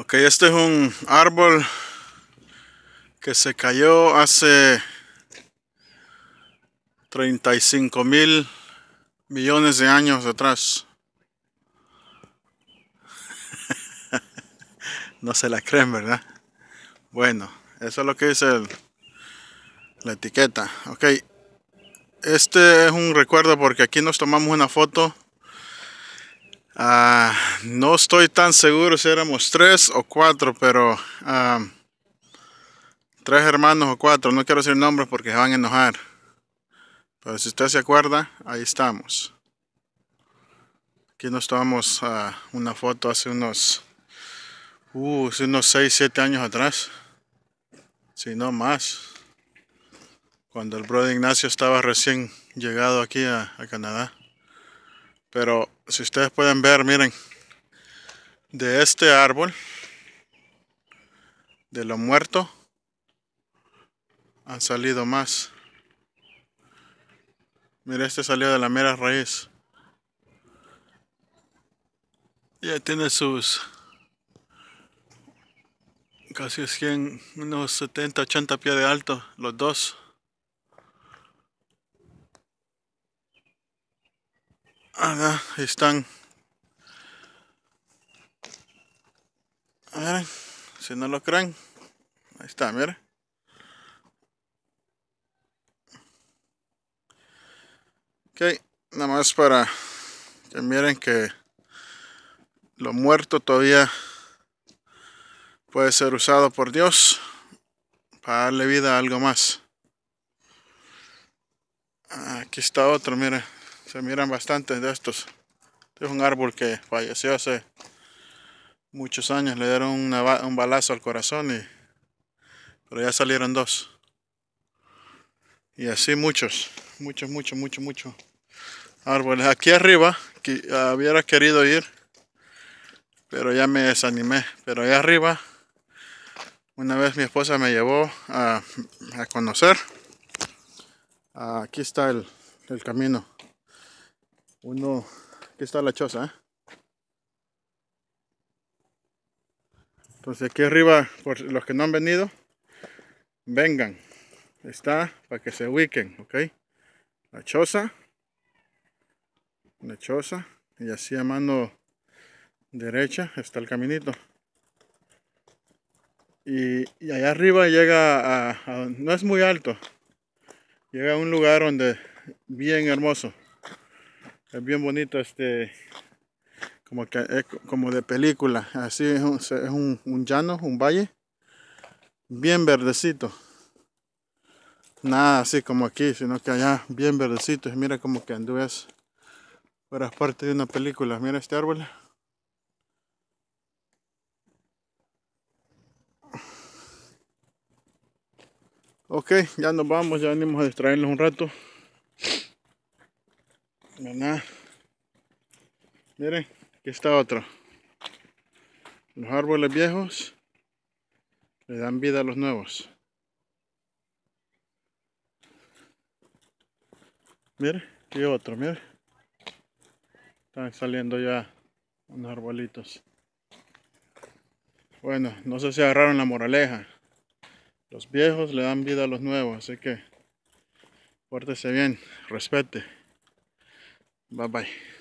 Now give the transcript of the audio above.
Ok, este es un árbol que se cayó hace 35 mil millones de años atrás. no se la creen, ¿verdad? Bueno, eso es lo que dice el, la etiqueta. Ok, este es un recuerdo porque aquí nos tomamos una foto Ah, no estoy tan seguro si éramos tres o cuatro, pero ah, tres hermanos o cuatro. No quiero decir nombres porque se van a enojar. Pero si usted se acuerda, ahí estamos. Aquí nos tomamos ah, una foto hace unos, uh, unos seis, siete años atrás. Si no más. Cuando el brother Ignacio estaba recién llegado aquí a Canadá. Pero si ustedes pueden ver, miren, de este árbol, de lo muerto, han salido más. Mira, este salió de la mera raíz. Ya tiene sus casi 100, unos 70, 80 pies de alto, los dos. Ahí están. A ver si no lo creen, ahí está, miren. Ok, nada más para que miren que lo muerto todavía puede ser usado por Dios para darle vida a algo más. Aquí está otro, mire se miran bastantes de estos. Este es un árbol que falleció hace muchos años. Le dieron un balazo al corazón y pero ya salieron dos. Y así muchos, muchos, muchos, muchos, muchos árboles. Aquí arriba, que hubiera querido ir, pero ya me desanimé. Pero ahí arriba, una vez mi esposa me llevó a, a conocer. Aquí está el, el camino uno, aquí está la choza. ¿eh? Entonces aquí arriba, por los que no han venido, vengan. Está para que se ubiquen, ¿ok? La choza. La choza. Y así a mano derecha está el caminito. Y, allá arriba llega a, no es muy alto. Llega a un lugar donde bien hermoso. Es bien bonito este, como que eh, como de película. Así es un, llano, un valle. Bien verdecito. Nada así como aquí, sino que allá bien verdecito. Mira como que por las parte de una película. Mira este árbol. Ok, ya nos vamos, ya venimos a distraernos un rato. Miren, aquí está otro. Los árboles viejos le dan vida a los nuevos. Mire, aquí otro, mire. Están saliendo ya unos arbolitos. Bueno, no sé si agarraron la moraleja. Los viejos le dan vida a los nuevos, así que pórtese bien, respete. Bye-bye.